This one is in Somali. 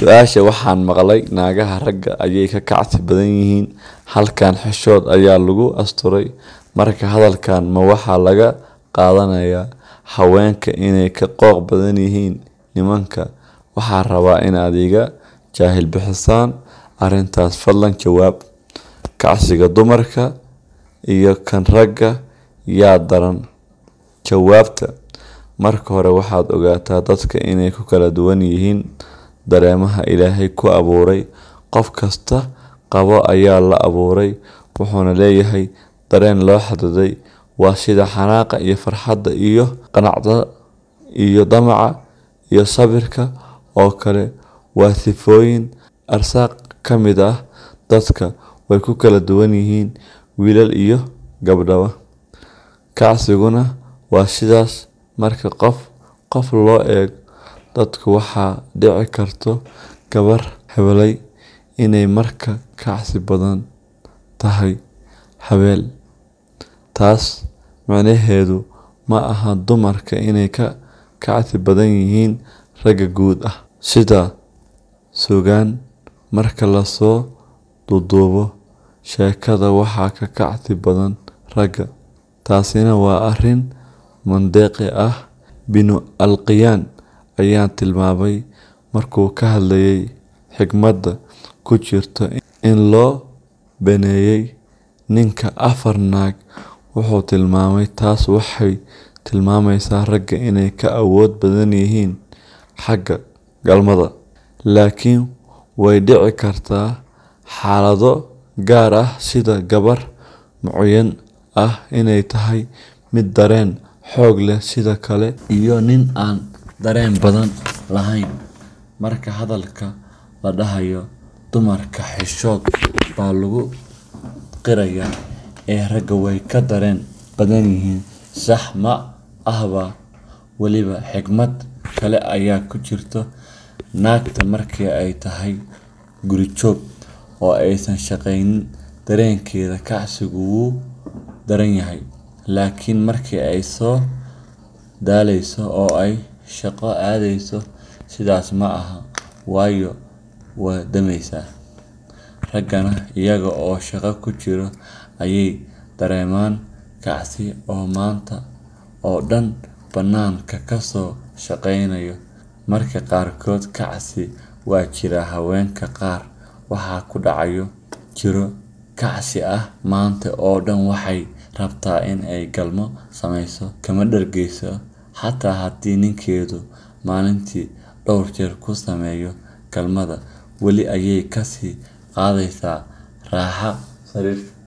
su-aasha waxaan maqlay naagaha ragga ayay ka kacsi badan yihiin halkan xishood ayaa lagu asturay marka hadalkan ma waxaa laga qaadanayaa haweenka inay ka qooq badan yihiin nimanka waxaa rabaa inaad iga jaahil bixisaan arintaas fadlan jawaab kacsiga dumarka iyo kan ragga yaa daran jawaabta marka hore waxaad ogaataa dadka inay ku kala duwan yihiin dareemaha ilaahay ku abuuray qof kasta qabo ayaa la abuuray wuxuuna leeyahay dareen loo xadiday waa sida xanaaqa iyo farxadda iyo qanacda iyo damaca iyo sabirka oo kale waa sifooyin arsaaq ka mid ah dadka way ku kala duwan yihiin wiilal iyo gabdhaba kacsiguna waa sidaas marka qof qof loo eeg dadku waxaa dhici karto gabar heblay inay marka kacsi badan tahay habeel. Taas macnaheedu ma aha dumarka inay ka kacsi badan yihiin ragga guud ah, sida sugaan. Marka lasoo duduubo sheekada, waxaa ka kacsi badan ragga. Taasina waa arrin mandeeqi ah, binu alqiyaan ayaa tilmaamay markuu ka hadlayay xigmadda ku jirta in loo baneeyay ninka afar naag wuxuu tilmaamay taas waxay tilmaamaysaa ragga inay ka awood badan yihiin xagga galmada laakiin way dhici kartaa xaalado gaar ah sida gabar mucuyan ah inay tahay mid dareen xoog leh sida kale iyo nin aan dareen badan lahayn marka hadalka la dhahayo dumarka xishood baa lagu qirayaa ee ragga way ka dareen badan yihiin sax ma ahba weliba xikmad kale ayaa ku jirto naagta markii ay tahay gurijoog oo aysan shaqaynin dareenkeeda kacsigu wuu daran yahay laakiin markii ay soo daalayso oo ay shaqo aadayso sidaas ma aha waayo waa damaysaa. Raggana iyaga oo shaqo ku jira ayay dareemaan kacsi oo maanta oo dhan bannaanka ka soo shaqeynayo. marka qaarkood kacsi waa jira haweenka qaar waxaa ku dhacayo jiro kacsi ah maanta oo dhan waxay rabtaa in ay galmo sameyso, kama dhargeyso xataa haddii ninkeedu maalintii dhowr jeer ku sameeyo kaalmada, weli ayay kasii qaadaysaa raaxa sariirta.